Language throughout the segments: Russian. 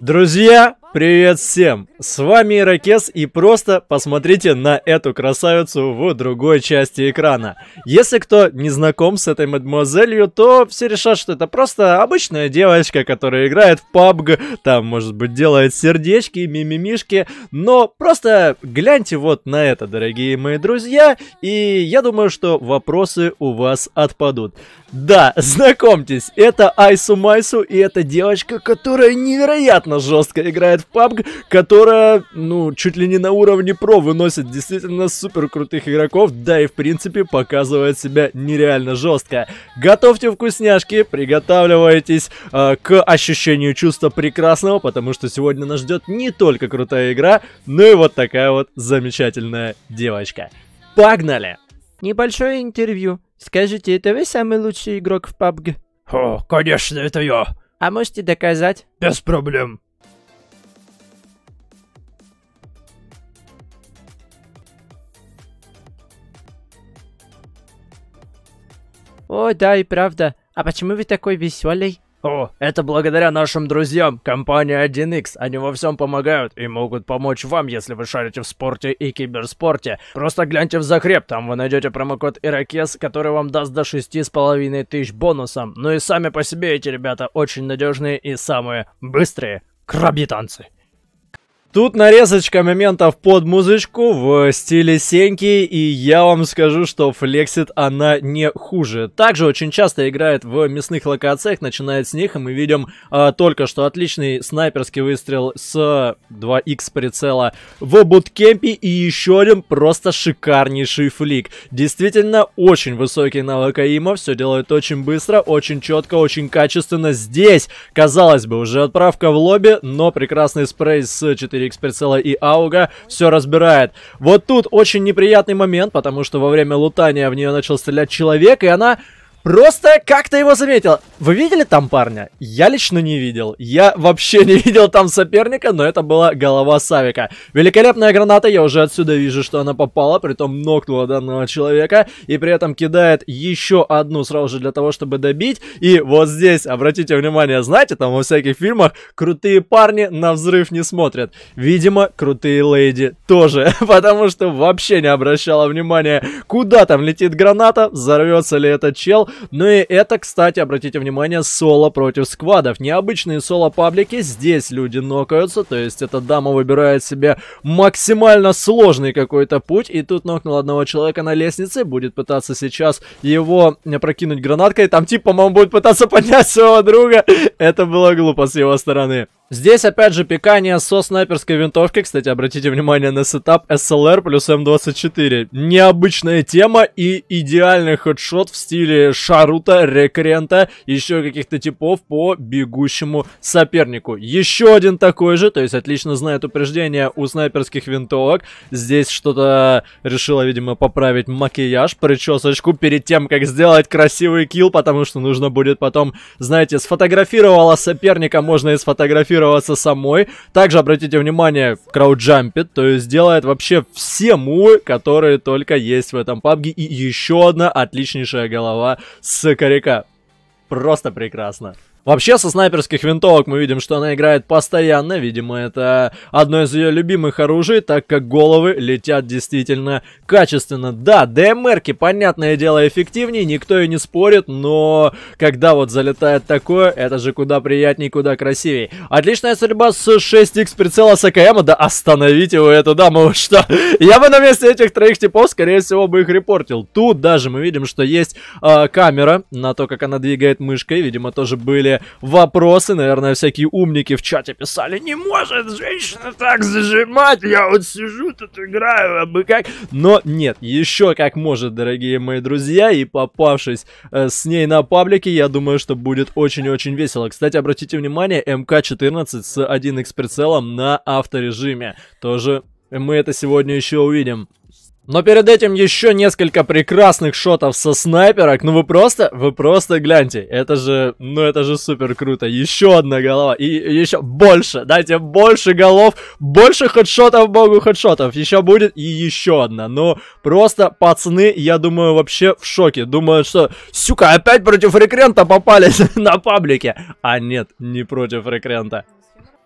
Друзья, Привет всем! С вами Ирокез и просто посмотрите на эту красавицу в другой части экрана. Если кто не знаком с этой мадемуазелью, то все решат, что это просто обычная девочка, которая играет в PUBG, там, может быть, делает сердечки, мимимишки, но просто гляньте вот на это, дорогие мои друзья, и я думаю, что вопросы у вас отпадут. Да, знакомьтесь, это Айсу Майсу, и это девочка, которая невероятно жестко играет в в PUBG, которая, ну, чуть ли не на уровне про выносит действительно супер крутых игроков, да и в принципе показывает себя нереально жестко. Готовьте вкусняшки, приготавливайтесь э, к ощущению чувства прекрасного, потому что сегодня нас ждет не только крутая игра, но и вот такая вот замечательная девочка. Погнали! Небольшое интервью. Скажите, это вы самый лучший игрок в PUBG? О, конечно, это я. А можете доказать? Без проблем. О, да, и правда. А почему вы такой веселый? О, это благодаря нашим друзьям, компании 1X. Они во всем помогают и могут помочь вам, если вы шарите в спорте и киберспорте. Просто гляньте в закреп, там вы найдете промокод Иракес, который вам даст до шести с половиной тысяч бонусом. Ну и сами по себе эти ребята очень надежные и самые быстрые краби танцы. Тут нарезочка моментов под музычку в стиле Сеньки, и я вам скажу, что флексит она не хуже. Также очень часто играет в мясных локациях, начинает с них, и мы видим а, только что отличный снайперский выстрел с 2х прицела в буткемпе, и еще один просто шикарнейший флик. Действительно, очень высокий навык аима, все делает очень быстро, очень четко, очень качественно. Здесь, казалось бы, уже отправка в лобби, но прекрасный спрей с 4 X прицела и ауга все разбирает. Вот тут очень неприятный момент, потому что во время лутания в нее начал стрелять человек, и она Просто как-то его заметил. Вы видели там парня? Я лично не видел. Я вообще не видел там соперника, но это была голова Савика. Великолепная граната, я уже отсюда вижу, что она попала, притом нокнула данного человека, и при этом кидает еще одну сразу же для того, чтобы добить. И вот здесь, обратите внимание, знаете, там во всяких фильмах крутые парни на взрыв не смотрят. Видимо, крутые леди тоже, потому что вообще не обращала внимания, куда там летит граната, взорвется ли этот чел. Ну и это, кстати, обратите внимание, соло против сквадов. Необычные соло-паблики, здесь люди нокаются, то есть эта дама выбирает себе максимально сложный какой-то путь, и тут нокнул одного человека на лестнице, будет пытаться сейчас его прокинуть гранаткой, там тип, по-моему, будет пытаться поднять своего друга. Это было глупо с его стороны. Здесь, опять же, пекание со снайперской винтовки. Кстати, обратите внимание на сетап SLR плюс М24. Необычная тема и идеальный хедшот в стиле Шарута, Рекрента, еще каких-то типов по бегущему сопернику. Еще один такой же, то есть отлично знает упреждение у снайперских винтовок. Здесь что-то решила, видимо, поправить макияж, причесочку перед тем, как сделать красивый килл, потому что нужно будет потом, знаете, сфотографировала соперника, можно и сфотографировать фотографироваться самой. Также обратите внимание, крауджампит, то есть делает вообще все мувы, которые только есть в этом пабге, И еще одна отличнейшая голова с коряка. Просто прекрасно. Вообще, со снайперских винтовок мы видим, что она играет постоянно. Видимо, это одно из ее любимых оружий, так как головы летят действительно качественно. Да, ДМРки, понятное дело, эффективнее, никто и не спорит, но когда вот залетает такое, это же куда приятнее, куда красивее. Отличная стрельба с 6х прицела с АКМ, да остановите вы эту даму, что? Я бы на месте этих троих типов, скорее всего, бы их репортил. Тут даже мы видим, что есть э, камера на то, как она двигает мышкой, видимо, тоже были вопросы, наверное, всякие умники в чате писали, не может женщина так зажимать, я вот сижу тут играю, а бы как. Но нет, еще как может, дорогие мои друзья, и попавшись э, с ней на паблике, я думаю, что будет очень-очень весело. Кстати, обратите внимание, МК-14 с 1x прицелом на авторежиме. Тоже мы это сегодня еще увидим. Но перед этим еще несколько прекрасных шотов со снайперок. Ну вы просто, вы просто гляньте. Это же, ну это же супер круто. Еще одна голова. И еще больше. Дайте больше голов, больше хедшотов, богу хедшотов. Еще будет и еще одна. Ну просто, пацаны, я думаю, вообще в шоке. Думаю, что, сука, опять против рекрента попались на паблике. А нет, не против рекрента.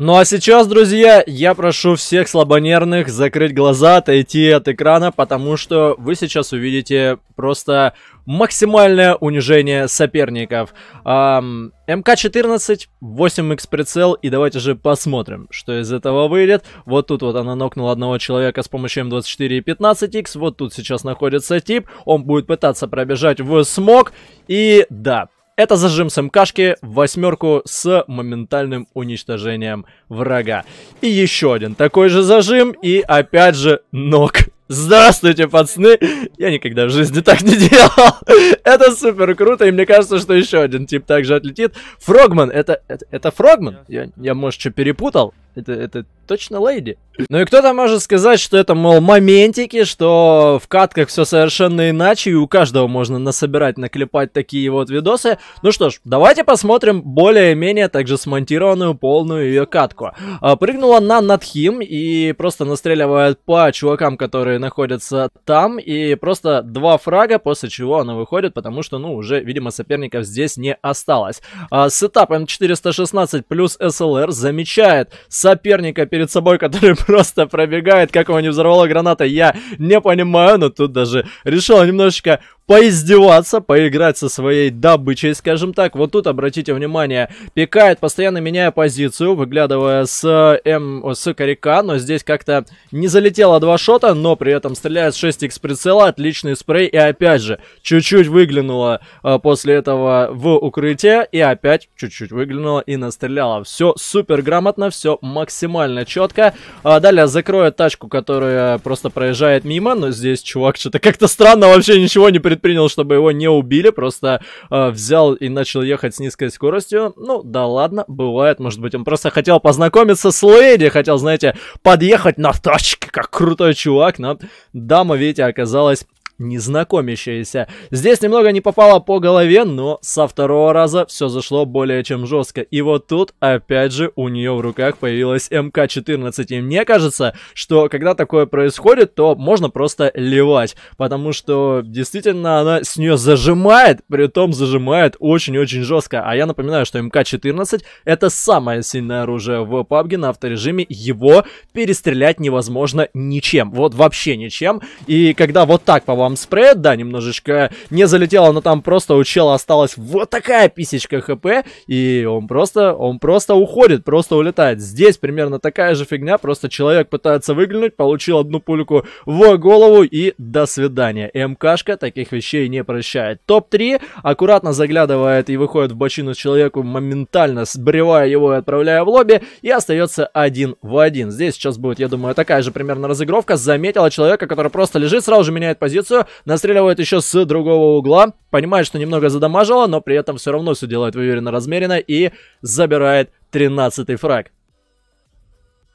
Ну а сейчас, друзья, я прошу всех слабонервных закрыть глаза, отойти от экрана, потому что вы сейчас увидите просто максимальное унижение соперников. МК-14, 8х прицел, и давайте же посмотрим, что из этого выйдет. Вот тут вот она нокнула одного человека с помощью М24 и 15х, вот тут сейчас находится тип, он будет пытаться пробежать в смог, и да, это зажим с МКшки, восьмерку с моментальным уничтожением врага. И еще один такой же зажим, и опять же ног. Здравствуйте, пацаны! Я никогда в жизни так не делал. это супер круто, и мне кажется, что еще один тип также отлетит. Фрогман, это... Это, это Фрогман? Я, я, может, что перепутал? Это, это точно леди. Ну и кто-то может сказать, что это, мол, моментики, что в катках все совершенно иначе, и у каждого можно насобирать, наклепать такие вот видосы. Ну что ж, давайте посмотрим более-менее также смонтированную полную ее катку. А, прыгнула на Надхим и просто настреливает по чувакам, которые находятся там, и просто два фрага, после чего она выходит, потому что, ну, уже, видимо, соперников здесь не осталось. А, сетап М416 плюс SLR замечает соперника перед собой, который просто пробегает, как его не взорвало граната, я не понимаю, но тут даже решил немножечко поиздеваться, поиграть со своей добычей, скажем так. Вот тут, обратите внимание, пикает, постоянно меняя позицию, выглядывая с, М, эм, с коряка, но здесь как-то не залетело два шота, но при этом стреляет с 6х прицела, отличный спрей, и опять же, чуть-чуть выглянула а, э, после этого в укрытие, и опять чуть-чуть выглянула и настреляла. Все супер грамотно, все максимально четко. А, далее закроет тачку, которая просто проезжает мимо, но здесь чувак что-то как-то странно вообще ничего не придумал предпринял, чтобы его не убили, просто э, взял и начал ехать с низкой скоростью. Ну, да ладно, бывает, может быть, он просто хотел познакомиться с леди, хотел, знаете, подъехать на тачке, как крутой чувак, но дама, видите, оказалась незнакомящаяся. Здесь немного не попало по голове, но со второго раза все зашло более чем жестко. И вот тут, опять же, у нее в руках появилась МК-14. И мне кажется, что когда такое происходит, то можно просто левать. Потому что действительно она с нее зажимает, при притом зажимает очень-очень жестко. А я напоминаю, что МК-14 это самое сильное оружие в PUBG на авторежиме. Его перестрелять невозможно ничем. Вот вообще ничем. И когда вот так по вам вам спред, да, немножечко не залетело, но там просто у чела осталась вот такая писечка хп, и он просто, он просто уходит, просто улетает. Здесь примерно такая же фигня, просто человек пытается выглянуть, получил одну пульку в голову и до свидания. МКшка таких вещей не прощает. Топ-3 аккуратно заглядывает и выходит в бочину человеку, моментально сбривая его и отправляя в лобби, и остается один в один. Здесь сейчас будет, я думаю, такая же примерно разыгровка. Заметила человека, который просто лежит, сразу же меняет позицию, позицию, настреливает еще с другого угла, понимает, что немного задамажило, но при этом все равно все делает уверенно, размеренно и забирает 13-й фраг.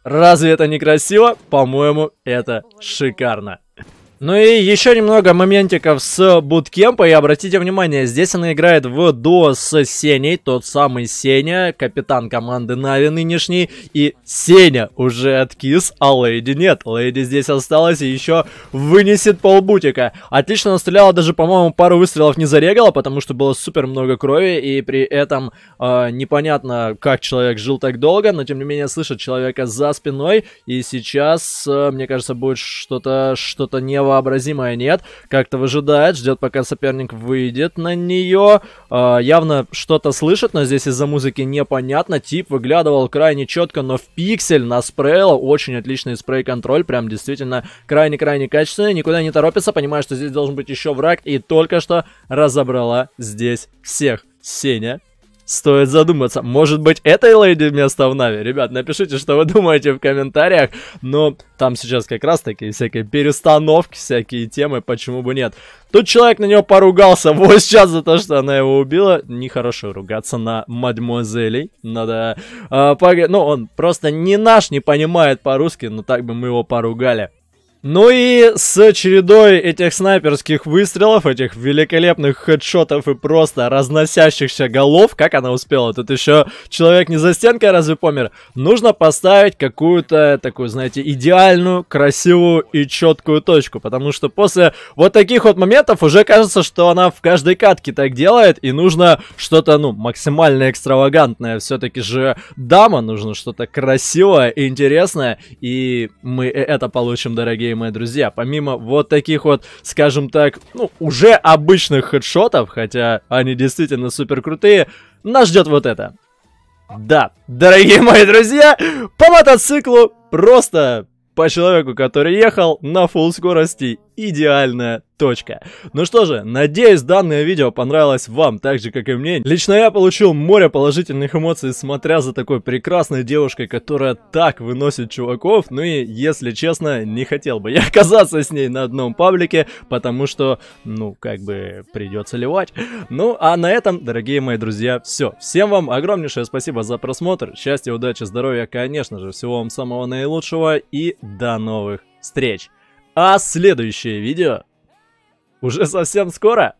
Разве это не красиво? По-моему, это шикарно. Ну и еще немного моментиков с буткемпа. И обратите внимание, здесь она играет в дуо с Сеней. Тот самый Сеня, капитан команды Нави нынешний. И Сеня уже откис, а Лейди нет. Лейди здесь осталась и еще вынесет полбутика. Отлично настреляла, даже, по-моему, пару выстрелов не зарегала, потому что было супер много крови. И при этом э, непонятно, как человек жил так долго, но тем не менее слышит человека за спиной. И сейчас, э, мне кажется, будет что-то что-то невозможное невообразимая нет. Как-то выжидает, ждет, пока соперник выйдет на нее. Э, а, явно что-то слышит, но здесь из-за музыки непонятно. Тип выглядывал крайне четко, но в пиксель на спрейла. Очень отличный спрей-контроль, прям действительно крайне-крайне качественный. Никуда не торопится, понимая, что здесь должен быть еще враг. И только что разобрала здесь всех. Сеня Стоит задуматься, может быть, этой леди вместо в Нави? Ребят, напишите, что вы думаете в комментариях, но там сейчас как раз такие всякие перестановки, всякие темы, почему бы нет. Тут человек на нее поругался вот сейчас за то, что она его убила. Нехорошо ругаться на мадемуазелей. Надо... Э, а, пог... Ну, он просто не наш, не понимает по-русски, но так бы мы его поругали. Ну и с чередой этих снайперских выстрелов, этих великолепных хедшотов и просто разносящихся голов, как она успела, тут еще человек не за стенкой разве помер, нужно поставить какую-то такую, знаете, идеальную, красивую и четкую точку, потому что после вот таких вот моментов уже кажется, что она в каждой катке так делает, и нужно что-то, ну, максимально экстравагантное, все-таки же дама, нужно что-то красивое и интересное, и мы э, это получим, дорогие мои друзья, помимо вот таких вот, скажем так, ну, уже обычных хедшотов, хотя они действительно супер крутые, нас ждет вот это. Да, дорогие мои друзья, по мотоциклу просто по человеку, который ехал на фул скорости идеальная точка. Ну что же, надеюсь, данное видео понравилось вам так же, как и мне. Лично я получил море положительных эмоций, смотря за такой прекрасной девушкой, которая так выносит чуваков. Ну и, если честно, не хотел бы я оказаться с ней на одном паблике, потому что, ну, как бы придется ливать. Ну, а на этом, дорогие мои друзья, все. Всем вам огромнейшее спасибо за просмотр. Счастья, удачи, здоровья, конечно же, всего вам самого наилучшего и до новых встреч! а следующее видео уже совсем скоро.